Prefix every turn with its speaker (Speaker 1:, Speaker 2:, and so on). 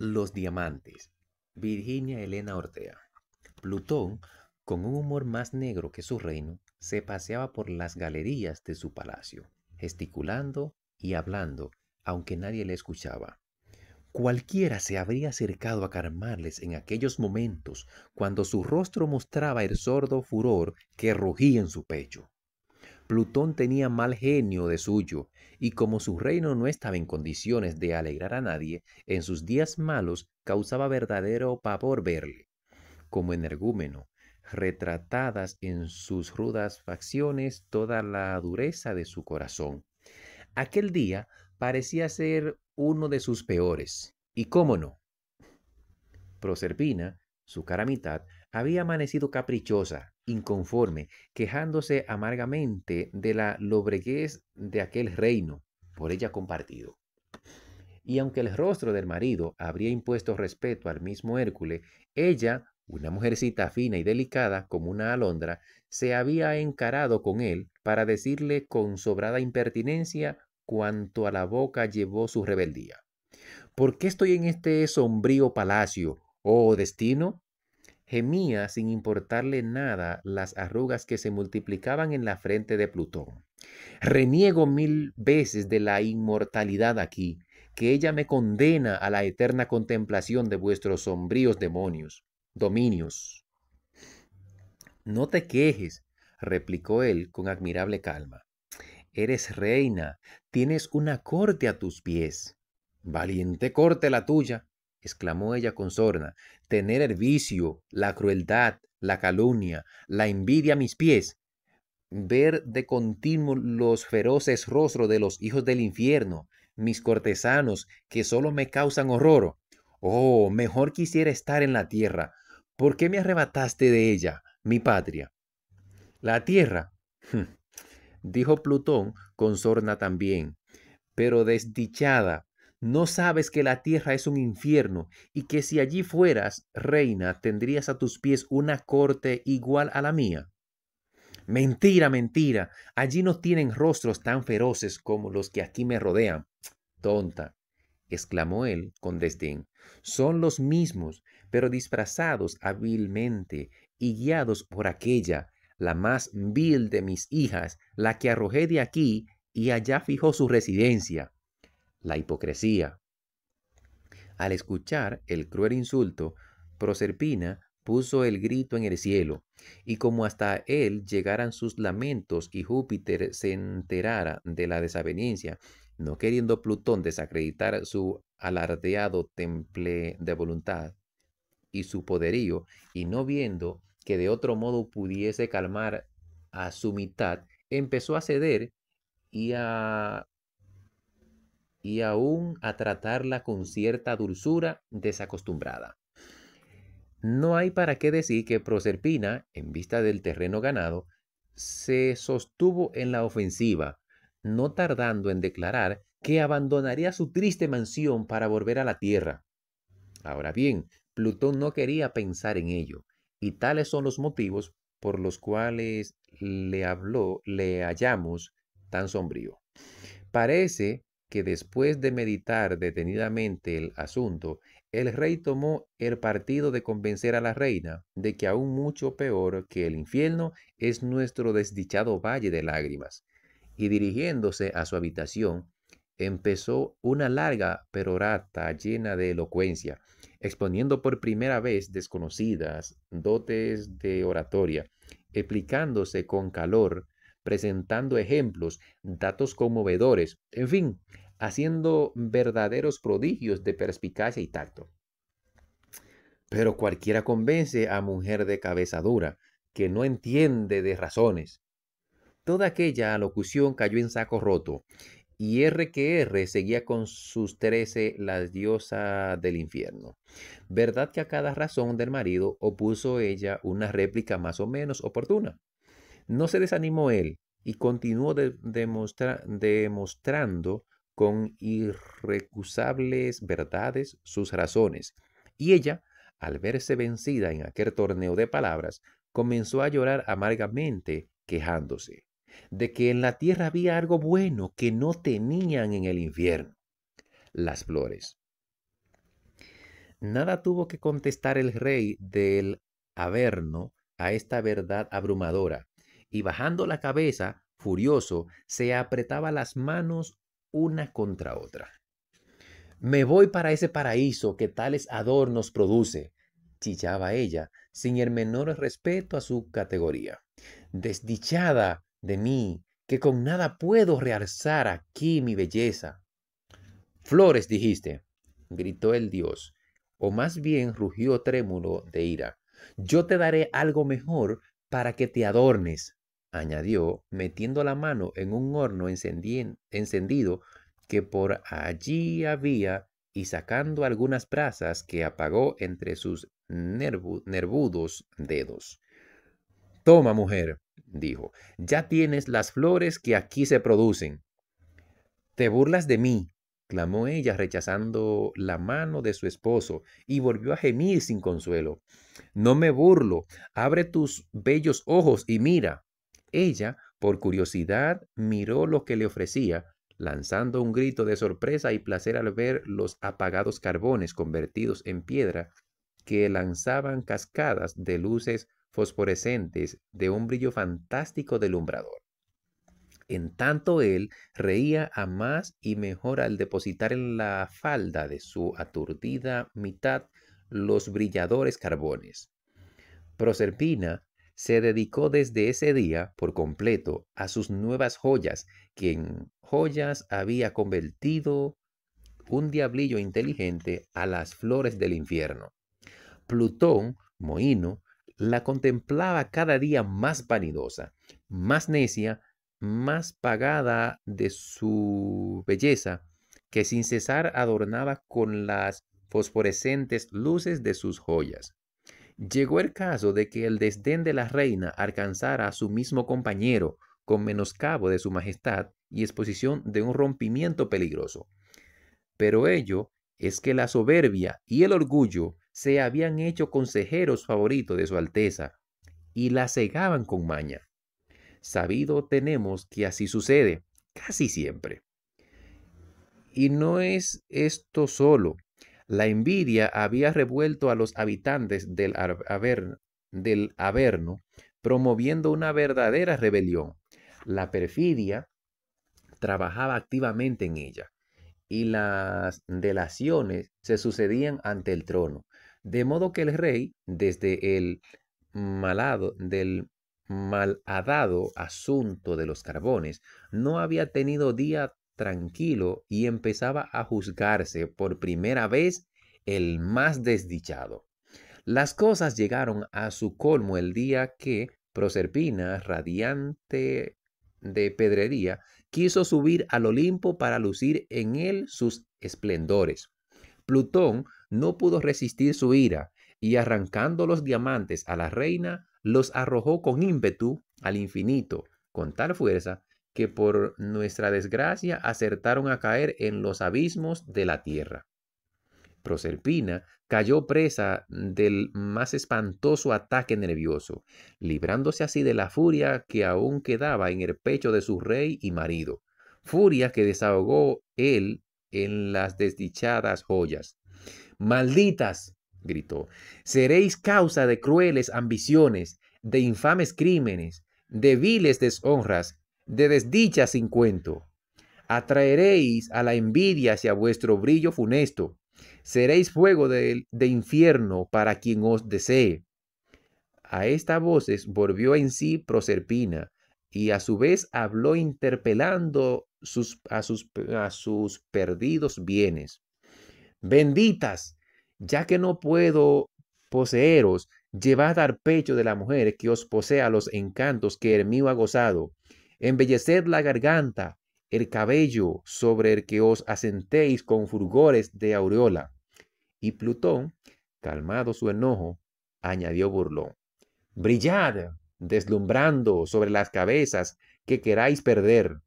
Speaker 1: Los diamantes. Virginia Elena Ortega. Plutón, con un humor más negro que su reino, se paseaba por las galerías de su palacio, gesticulando y hablando, aunque nadie le escuchaba. Cualquiera se habría acercado a calmarles en aquellos momentos cuando su rostro mostraba el sordo furor que rugía en su pecho. Plutón tenía mal genio de suyo y como su reino no estaba en condiciones de alegrar a nadie, en sus días malos causaba verdadero pavor verle. Como energúmeno, retratadas en sus rudas facciones toda la dureza de su corazón. Aquel día parecía ser uno de sus peores. ¿Y cómo no? Proserpina, su cara mitad, había amanecido caprichosa, inconforme, quejándose amargamente de la lobreguez de aquel reino por ella compartido. Y aunque el rostro del marido habría impuesto respeto al mismo Hércules, ella, una mujercita fina y delicada como una alondra, se había encarado con él para decirle con sobrada impertinencia cuanto a la boca llevó su rebeldía. ¿Por qué estoy en este sombrío palacio, oh destino? gemía sin importarle nada las arrugas que se multiplicaban en la frente de Plutón. Reniego mil veces de la inmortalidad aquí, que ella me condena a la eterna contemplación de vuestros sombríos demonios, dominios. No te quejes, replicó él con admirable calma. Eres reina, tienes una corte a tus pies. Valiente corte la tuya, exclamó ella con sorna, tener el vicio, la crueldad, la calumnia, la envidia a mis pies, ver de continuo los feroces rostros de los hijos del infierno, mis cortesanos, que solo me causan horror. Oh, mejor quisiera estar en la tierra. ¿Por qué me arrebataste de ella, mi patria? La tierra, dijo Plutón con sorna también, pero desdichada ¿No sabes que la tierra es un infierno y que si allí fueras reina tendrías a tus pies una corte igual a la mía? Mentira, mentira. Allí no tienen rostros tan feroces como los que aquí me rodean. Tonta, exclamó él con desdén. Son los mismos, pero disfrazados hábilmente y guiados por aquella, la más vil de mis hijas, la que arrojé de aquí y allá fijó su residencia la hipocresía. Al escuchar el cruel insulto, Proserpina puso el grito en el cielo, y como hasta él llegaran sus lamentos y Júpiter se enterara de la desaveniencia, no queriendo Plutón desacreditar su alardeado temple de voluntad y su poderío, y no viendo que de otro modo pudiese calmar a su mitad, empezó a ceder y a y aún a tratarla con cierta dulzura desacostumbrada. No hay para qué decir que Proserpina, en vista del terreno ganado, se sostuvo en la ofensiva, no tardando en declarar que abandonaría su triste mansión para volver a la tierra. Ahora bien, Plutón no quería pensar en ello, y tales son los motivos por los cuales le habló, le hallamos tan sombrío. Parece después de meditar detenidamente el asunto, el rey tomó el partido de convencer a la reina de que aún mucho peor que el infierno es nuestro desdichado valle de lágrimas, y dirigiéndose a su habitación, empezó una larga perorata llena de elocuencia, exponiendo por primera vez desconocidas dotes de oratoria, explicándose con calor, presentando ejemplos, datos conmovedores, en fin, haciendo verdaderos prodigios de perspicacia y tacto. Pero cualquiera convence a mujer de cabeza dura, que no entiende de razones. Toda aquella alocución cayó en saco roto, y R. seguía con sus trece las diosas del infierno. Verdad que a cada razón del marido opuso ella una réplica más o menos oportuna. No se desanimó él y continuó demostrando con irrecusables verdades sus razones, y ella, al verse vencida en aquel torneo de palabras, comenzó a llorar amargamente, quejándose de que en la tierra había algo bueno que no tenían en el infierno, las flores. Nada tuvo que contestar el rey del Averno a esta verdad abrumadora, y bajando la cabeza, furioso, se apretaba las manos una contra otra. Me voy para ese paraíso que tales adornos produce, chillaba ella, sin el menor respeto a su categoría. Desdichada de mí, que con nada puedo realzar aquí mi belleza. Flores, dijiste, gritó el dios, o más bien rugió trémulo de ira. Yo te daré algo mejor para que te adornes añadió, metiendo la mano en un horno encendido que por allí había y sacando algunas brasas que apagó entre sus nervudos dedos. Toma, mujer, dijo, ya tienes las flores que aquí se producen. Te burlas de mí, clamó ella rechazando la mano de su esposo y volvió a gemir sin consuelo. No me burlo, abre tus bellos ojos y mira. Ella, por curiosidad, miró lo que le ofrecía, lanzando un grito de sorpresa y placer al ver los apagados carbones convertidos en piedra que lanzaban cascadas de luces fosforescentes de un brillo fantástico delumbrador. En tanto él reía a más y mejor al depositar en la falda de su aturdida mitad los brilladores carbones. Proserpina, se dedicó desde ese día por completo a sus nuevas joyas, que en joyas había convertido un diablillo inteligente a las flores del infierno. Plutón, mohino, la contemplaba cada día más vanidosa, más necia, más pagada de su belleza, que sin cesar adornaba con las fosforescentes luces de sus joyas. Llegó el caso de que el desdén de la reina alcanzara a su mismo compañero, con menoscabo de su majestad y exposición de un rompimiento peligroso. Pero ello es que la soberbia y el orgullo se habían hecho consejeros favoritos de su Alteza, y la cegaban con maña. Sabido tenemos que así sucede, casi siempre. Y no es esto solo, la envidia había revuelto a los habitantes del, Averno, del Averno, promoviendo una verdadera rebelión. La perfidia trabajaba activamente en ella y las delaciones se sucedían ante el trono, de modo que el rey, desde el malado del malhadado asunto de los carbones, no había tenido día tranquilo y empezaba a juzgarse por primera vez el más desdichado. Las cosas llegaron a su colmo el día que Proserpina, radiante de pedrería, quiso subir al Olimpo para lucir en él sus esplendores. Plutón no pudo resistir su ira y arrancando los diamantes a la reina, los arrojó con ímpetu al infinito, con tal fuerza que por nuestra desgracia acertaron a caer en los abismos de la tierra. Proserpina cayó presa del más espantoso ataque nervioso, librándose así de la furia que aún quedaba en el pecho de su rey y marido, furia que desahogó él en las desdichadas joyas. Malditas, gritó, seréis causa de crueles ambiciones, de infames crímenes, de viles deshonras de desdicha sin cuento. Atraeréis a la envidia hacia vuestro brillo funesto. Seréis fuego de, infierno para quien os desee. A estas voces volvió en sí Proserpina, y a su vez habló interpelando sus, a, sus, a sus perdidos bienes. Benditas, ya que no puedo poseeros, llevad al pecho de la mujer que os posea los encantos que el mío ha gozado, embelleced la garganta, el cabello sobre el que os asentéis con furgores de aureola. Y Plutón, calmado su enojo, añadió burlón, brillad, deslumbrando sobre las cabezas que queráis perder,